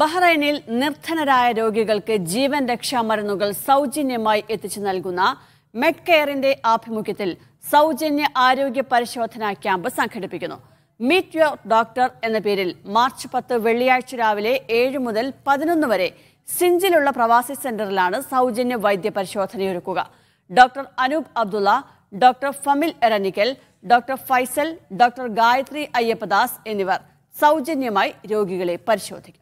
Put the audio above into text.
ബഹ്റൈനിൽ നിർധനരായ രോഗികൾക്ക് ജീവൻ രക്ഷാ മരുന്നുകൾ സൗജന്യമായി എത്തിച്ചു നൽകുന്ന മെഡ് കെയറിന്റെ ആഭിമുഖ്യത്തിൽ സൗജന്യ ആരോഗ്യ പരിശോധനാ ക്യാമ്പ് സംഘടിപ്പിക്കുന്നു മീറ്റ് യുവർ ഡോക്ടർ എന്ന പേരിൽ മാർച്ച് പത്ത് വെള്ളിയാഴ്ച രാവിലെ ഏഴ് മുതൽ പതിനൊന്ന് വരെ സിഞ്ചിലുള്ള പ്രവാസി സെന്ററിലാണ് സൗജന്യ വൈദ്യ പരിശോധനയൊരുക്കുക doctor Anoop Abdulla doctor Famil Eranikkal doctor Faisal doctor Gayathri Ayyappadas എന്നിവർ സൗജന്യമായി രോഗികളെ പരിശോധിക്കും